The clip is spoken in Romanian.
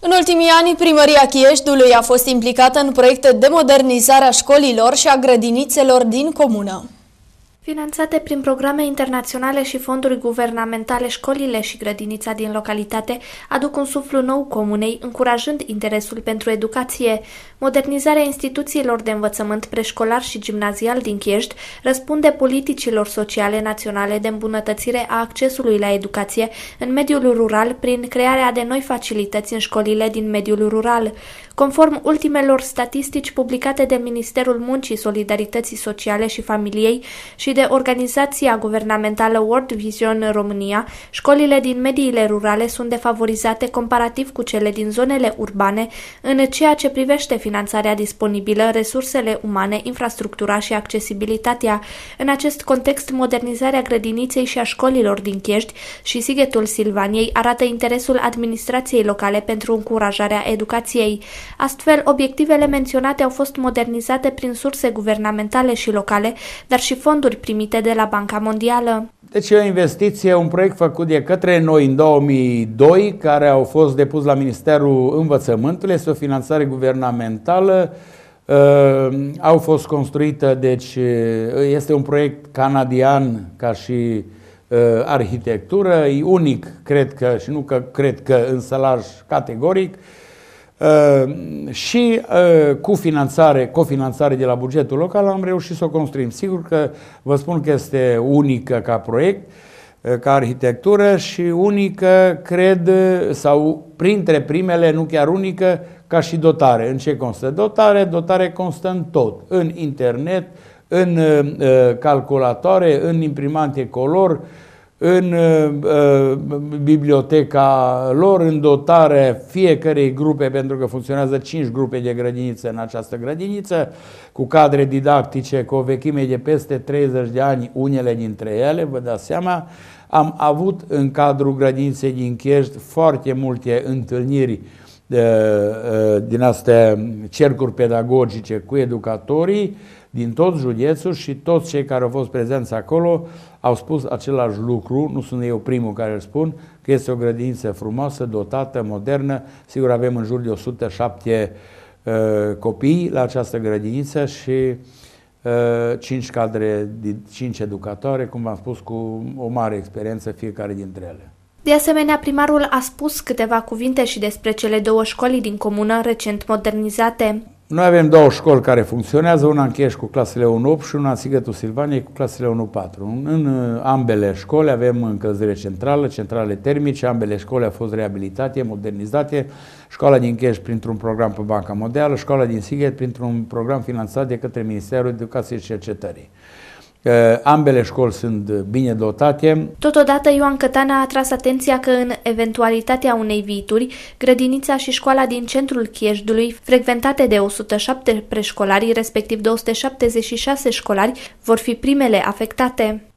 În ultimii ani, primăria Chieștiului a fost implicată în proiecte de modernizare a școlilor și a grădinițelor din comună. Finanțate prin programe internaționale și fonduri guvernamentale, școlile și grădinița din localitate aduc un suflu nou comunei, încurajând interesul pentru educație. Modernizarea instituțiilor de învățământ preșcolar și gimnazial din Chiești răspunde politicilor sociale naționale de îmbunătățire a accesului la educație în mediul rural prin crearea de noi facilități în școlile din mediul rural. Conform ultimelor statistici publicate de Ministerul Muncii, Solidarității Sociale și Familiei și de organizația guvernamentală World Vision în România, școlile din mediile rurale sunt defavorizate comparativ cu cele din zonele urbane în ceea ce privește finanțarea disponibilă, resursele umane, infrastructura și accesibilitatea. În acest context, modernizarea grădiniței și a școlilor din Chiești și Sighetul Silvaniei arată interesul administrației locale pentru încurajarea educației. Astfel, obiectivele menționate au fost modernizate prin surse guvernamentale și locale, dar și fonduri primite de la Banca Mondială. Deci e o investiție, un proiect făcut de către noi în 2002, care au fost depus la Ministerul Învățământului, este o finanțare guvernamentală, uh, au fost construită, deci uh, este un proiect canadian ca și uh, arhitectură, e unic, cred că, și nu că cred că în sălaj categoric, Uh, și uh, cu finanțare, cofinanțare de la bugetul local am reușit să o construim. Sigur că vă spun că este unică ca proiect, uh, ca arhitectură și unică, cred, sau printre primele, nu chiar unică, ca și dotare. În ce constă dotare? Dotare constă în tot. În internet, în calculatoare, în imprimante color, în uh, uh, biblioteca lor, în dotare fiecarei grupe, pentru că funcționează 5 grupe de grădiniță în această grădiniță, cu cadre didactice cu o vechime de peste 30 de ani, unele dintre ele, vă dați seama. Am avut în cadrul grădiniței din Chești foarte multe întâlniri uh, Ă, din astea cercuri pedagogice cu educatorii din tot județul și toți cei care au fost prezenți acolo au spus același lucru, nu sunt eu primul care îl spun, că este o grădință frumoasă, dotată, modernă. Sigur, avem în jur de 107 uh, ă, copii la această grădiniță și uh, ă, 5 cadre, 5 educatoare, cum v-am spus, cu o mare experiență fiecare dintre ele. De asemenea, primarul a spus câteva cuvinte și despre cele două școli din comună recent modernizate. Noi avem două școli care funcționează, una în cu clasele 1-8 și una în Sigătul Silvaniei cu clasele 1-4. În ambele școli avem încălzire centrală, centrale termice, ambele școli au fost reabilitate, modernizate, școala din Cheș printr-un program pe Banca Modeală, școala din Sighet printr-un program finanțat de către Ministerul Educației și Cercetării. Ambele școli sunt bine dotate. Totodată, Ioan Cătana a atras atenția că în eventualitatea unei viituri, grădinița și școala din centrul Chiejdului, frecventate de 107 preșcolari, respectiv 276 școlari, vor fi primele afectate.